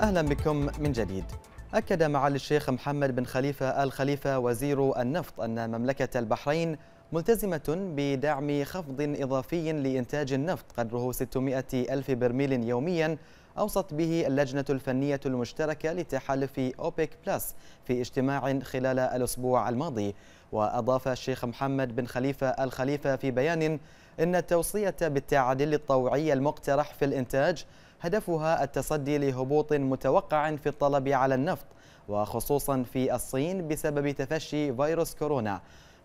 أهلا بكم من جديد أكد معالي الشيخ محمد بن خليفة الخليفة وزير النفط أن مملكة البحرين ملتزمة بدعم خفض إضافي لإنتاج النفط قدره 600 ألف برميل يومياً أوصت به اللجنة الفنية المشتركة لتحالف أوبيك بلس في اجتماع خلال الأسبوع الماضي وأضاف الشيخ محمد بن خليفة الخليفة في بيان إن التوصية بالتعديل الطوعي المقترح في الإنتاج هدفها التصدي لهبوط متوقع في الطلب على النفط وخصوصا في الصين بسبب تفشي فيروس كورونا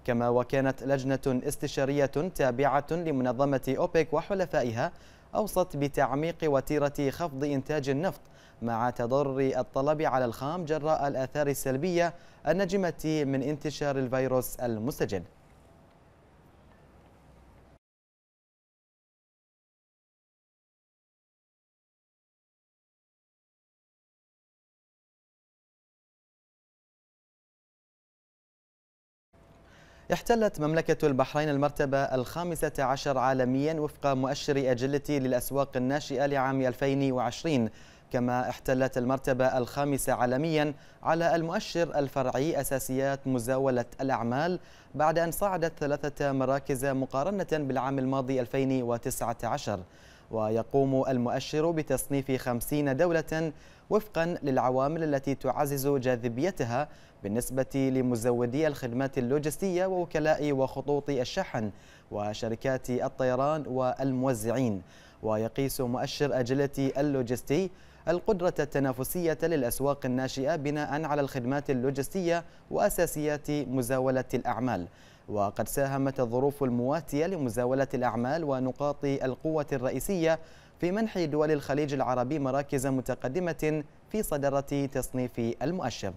كما وكانت لجنة استشارية تابعة لمنظمة أوبك وحلفائها أوصت بتعميق وتيرة خفض إنتاج النفط مع تضرر الطلب على الخام جراء الآثار السلبية النجمة من انتشار الفيروس المستجد احتلت مملكة البحرين المرتبة الخامسة عشر عالميا وفق مؤشر أجلتي للأسواق الناشئة لعام 2020 كما احتلت المرتبة الخامسة عالميا على المؤشر الفرعي أساسيات مزاولة الأعمال بعد أن صعدت ثلاثة مراكز مقارنة بالعام الماضي 2019 ويقوم المؤشر بتصنيف 50 دولة وفقا للعوامل التي تعزز جاذبيتها بالنسبة لمزودي الخدمات اللوجستية ووكلاء وخطوط الشحن وشركات الطيران والموزعين ويقيس مؤشر أجلة اللوجستي القدرة التنافسية للأسواق الناشئة بناء على الخدمات اللوجستية وأساسيات مزاولة الأعمال وقد ساهمت الظروف المواتية لمزاولة الأعمال ونقاط القوة الرئيسية في منح دول الخليج العربي مراكز متقدمة في صدارة تصنيف المؤشر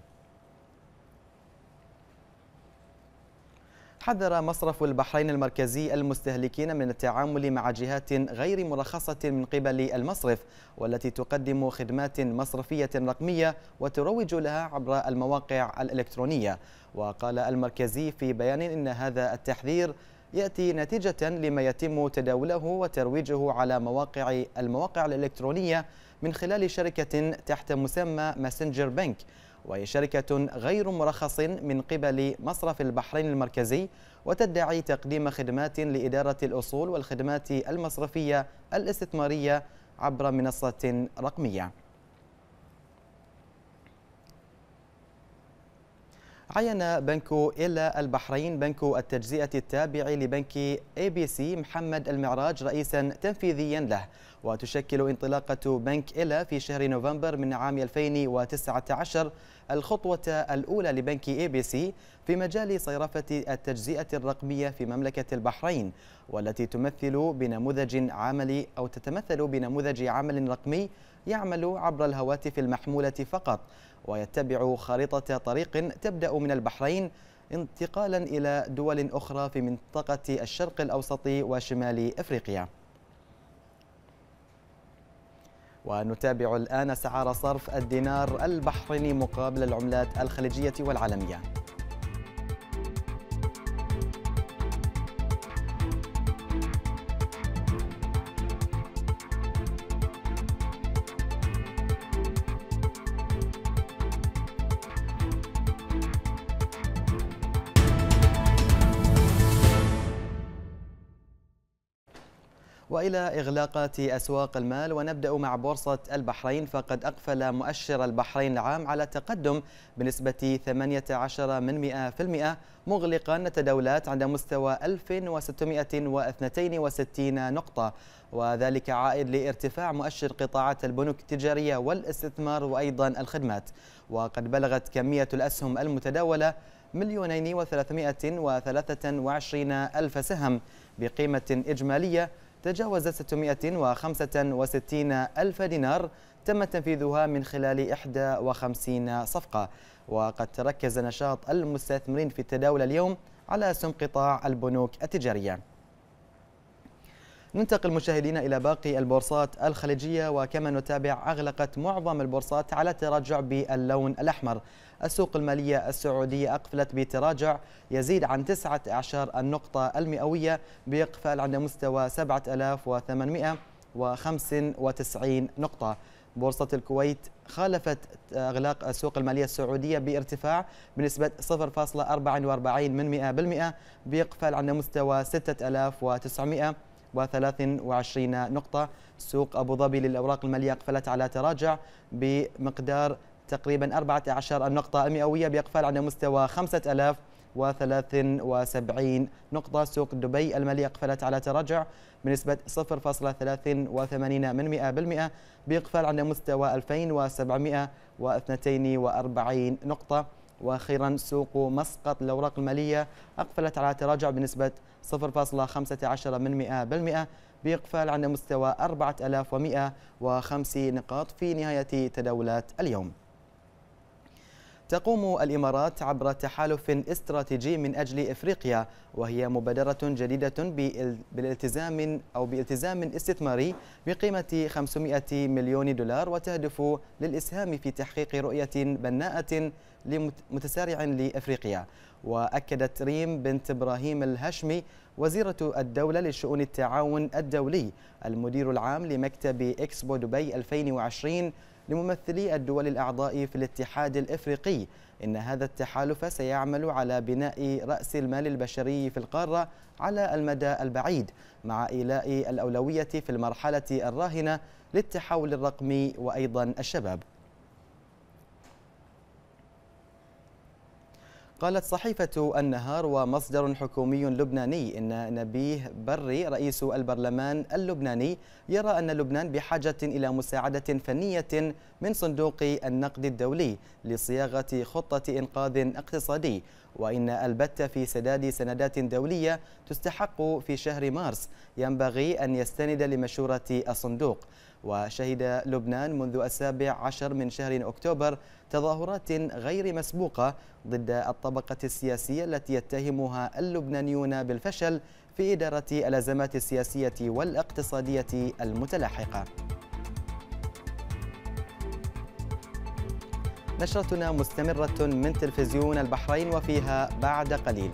حذر مصرف البحرين المركزي المستهلكين من التعامل مع جهات غير مرخصة من قبل المصرف والتي تقدم خدمات مصرفية رقمية وتروج لها عبر المواقع الإلكترونية وقال المركزي في بيان إن هذا التحذير يأتي نتيجة لما يتم تداوله وترويجه على مواقع المواقع الإلكترونية من خلال شركة تحت مسمى ماسنجر بنك وهي شركة غير مرخص من قبل مصرف البحرين المركزي وتدعي تقديم خدمات لإدارة الأصول والخدمات المصرفية الاستثمارية عبر منصة رقمية عين بنك إلا البحرين بنك التجزئة التابع لبنك اي بي سي محمد المعراج رئيسا تنفيذيا له وتشكل انطلاقة بنك إلا في شهر نوفمبر من عام 2019 الخطوة الأولى لبنك اي بي سي في مجال صرافة التجزئة الرقمية في مملكة البحرين والتي تمثل بنموذج عملي أو تتمثل بنموذج عمل رقمي يعمل عبر الهواتف المحمولة فقط ويتبع خريطة طريق تبدأ من البحرين انتقالا إلى دول أخرى في منطقة الشرق الأوسط وشمال إفريقيا ونتابع الآن سعر صرف الدينار البحريني مقابل العملات الخليجية والعالمية والى اغلاقات اسواق المال ونبدا مع بورصه البحرين فقد اقفل مؤشر البحرين العام على تقدم بنسبه 18% مغلقا تداولات عند مستوى 1662 نقطه وذلك عائد لارتفاع مؤشر قطاعات البنوك التجاريه والاستثمار وايضا الخدمات وقد بلغت كميه الاسهم المتداوله مليونين وثلاثمائة وثلاثة وعشرين ألف سهم بقيمة إجمالية تجاوزت 665 ألف دينار تم تنفيذها من خلال 51 صفقة وقد تركز نشاط المستثمرين في التداول اليوم على اسهم قطاع البنوك التجارية ننتقل مشاهدينا إلى باقي البورصات الخليجية وكما نتابع أغلقت معظم البورصات على تراجع باللون الأحمر السوق المالية السعودية أقفلت بتراجع يزيد عن 19 النقطة المئوية بإقفال عند مستوى 7895 نقطة بورصة الكويت خالفت أغلاق السوق المالية السعودية بارتفاع بنسبة 0.44% بإقفال عند مستوى 6900 123 نقطة سوق أبو ظبي للأوراق المالية أقفلت على تراجع بمقدار تقريبا 14 النقطة المئوية بإقفال على مستوى 5073 نقطة سوق دبي المالية قفلت على تراجع بنسبة 0.83 من مئة بالمئة بإقفال على مستوى 2742 نقطة واخيرا سوق مسقط الاوراق الماليه اقفلت على تراجع بنسبه 0.15% من باقفال عند مستوى 4105 نقاط في نهايه تداولات اليوم تقوم الإمارات عبر تحالف استراتيجي من أجل إفريقيا وهي مبادرة جديدة بالالتزام أو بالتزام استثماري بقيمة 500 مليون دولار وتهدف للإسهام في تحقيق رؤية بناءة متسارع لإفريقيا وأكدت ريم بنت إبراهيم الهشمي وزيرة الدولة لشؤون التعاون الدولي المدير العام لمكتب إكسبو دبي 2020 لممثلي الدول الأعضاء في الاتحاد الإفريقي إن هذا التحالف سيعمل على بناء رأس المال البشري في القارة على المدى البعيد مع إيلاء الأولوية في المرحلة الراهنة للتحول الرقمي وأيضا الشباب قالت صحيفة النهار ومصدر حكومي لبناني إن نبيه بري رئيس البرلمان اللبناني يرى أن لبنان بحاجة إلى مساعدة فنية من صندوق النقد الدولي لصياغة خطة إنقاذ اقتصادي وإن البت في سداد سندات دولية تستحق في شهر مارس ينبغي أن يستند لمشورة الصندوق وشهد لبنان منذ السابع عشر من شهر أكتوبر تظاهرات غير مسبوقة ضد الطبقة السياسية التي يتهمها اللبنانيون بالفشل في إدارة الأزمات السياسية والاقتصادية المتلاحقة نشرتنا مستمرة من تلفزيون البحرين وفيها بعد قليل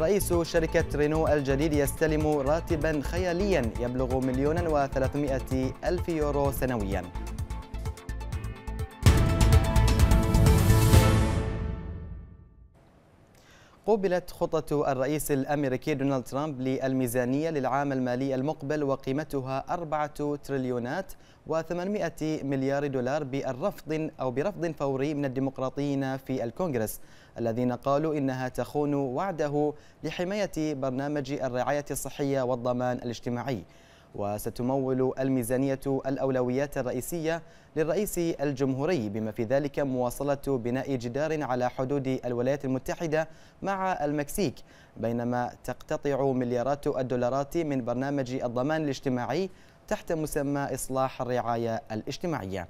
رئيس شركة رينو الجديد يستلم راتبا خياليا يبلغ مليونا وثلاثمائة ألف يورو سنويا قوبلت خطة الرئيس الأمريكي دونالد ترامب للميزانية للعام المالي المقبل وقيمتها 4 تريليونات و800 مليار دولار بالرفض أو برفض فوري من الديمقراطيين في الكونغرس الذين قالوا إنها تخون وعده لحماية برنامج الرعاية الصحية والضمان الاجتماعي وستمول الميزانية الأولويات الرئيسية للرئيس الجمهوري بما في ذلك مواصلة بناء جدار على حدود الولايات المتحدة مع المكسيك بينما تقتطع مليارات الدولارات من برنامج الضمان الاجتماعي تحت مسمى إصلاح الرعاية الاجتماعية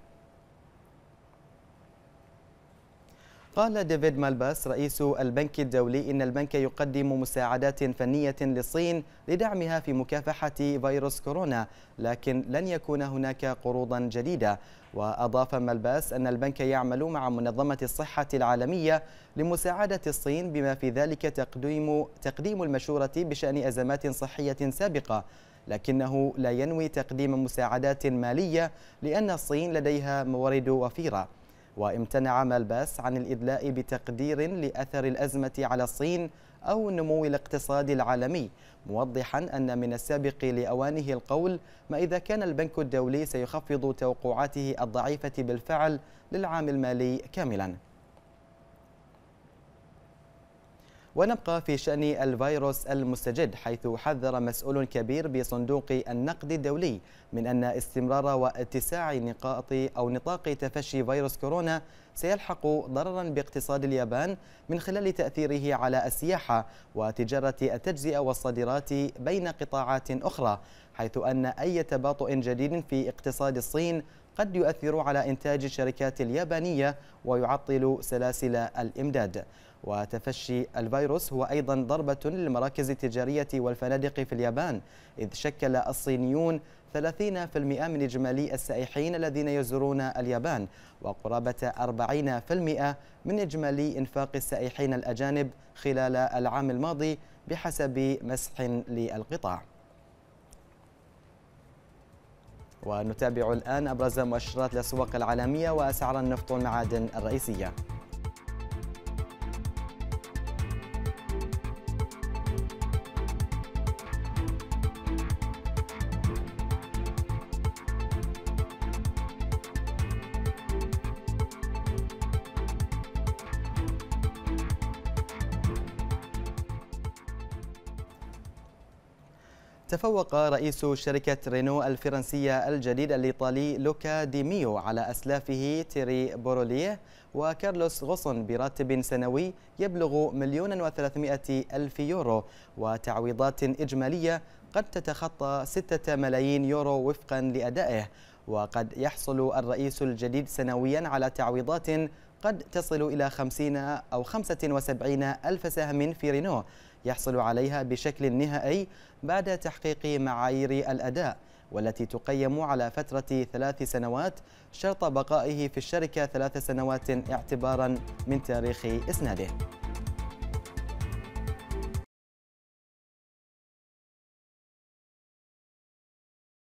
قال ديفيد مالباس رئيس البنك الدولي إن البنك يقدم مساعدات فنية للصين لدعمها في مكافحة فيروس كورونا لكن لن يكون هناك قروضا جديدة وأضاف مالباس أن البنك يعمل مع منظمة الصحة العالمية لمساعدة الصين بما في ذلك تقديم, تقديم المشورة بشأن أزمات صحية سابقة لكنه لا ينوي تقديم مساعدات مالية لأن الصين لديها موارد وفيرة وامتنع مالباس عن الإدلاء بتقدير لأثر الأزمة على الصين أو نمو الاقتصاد العالمي موضحا أن من السابق لأوانه القول ما إذا كان البنك الدولي سيخفض توقعاته الضعيفة بالفعل للعام المالي كاملاً ونبقى في شأن الفيروس المستجد حيث حذر مسؤول كبير بصندوق النقد الدولي من أن استمرار واتساع نقاط أو نطاق تفشي فيروس كورونا سيلحق ضررا باقتصاد اليابان من خلال تأثيره على السياحة وتجارة التجزئة والصادرات بين قطاعات أخرى حيث أن أي تباطؤ جديد في اقتصاد الصين قد يؤثر على إنتاج الشركات اليابانية ويعطل سلاسل الإمداد وتفشي الفيروس هو أيضا ضربة للمراكز التجارية والفنادق في اليابان إذ شكل الصينيون 30% من إجمالي السائحين الذين يزورون اليابان وقرابة 40% من إجمالي إنفاق السائحين الأجانب خلال العام الماضي بحسب مسح للقطاع ونتابع الآن أبرز مؤشرات الأسواق العالمية وأسعار النفط والمعادن الرئيسية تفوق رئيس شركة رينو الفرنسية الجديد الإيطالي لوكا ديميو على أسلافه تيري بوروليه وكارلوس غصن براتب سنوي يبلغ مليون وثلاثمائة ألف يورو وتعويضات إجمالية قد تتخطى ستة ملايين يورو وفقا لأدائه وقد يحصل الرئيس الجديد سنويا على تعويضات قد تصل إلى 50 أو 75 ألف سهم في رينو يحصل عليها بشكل نهائي بعد تحقيق معايير الأداء والتي تقيم على فترة ثلاث سنوات شرط بقائه في الشركة ثلاث سنوات اعتبارا من تاريخ إسناده